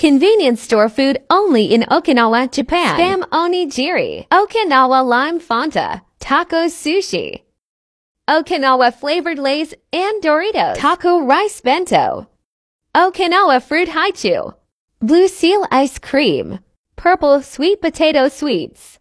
Convenience store food only in Okinawa, Japan. Spam onigiri, Okinawa lime fanta, taco sushi, Okinawa flavored lays and Doritos, taco rice bento, Okinawa fruit haichu, blue seal ice cream, purple sweet potato sweets.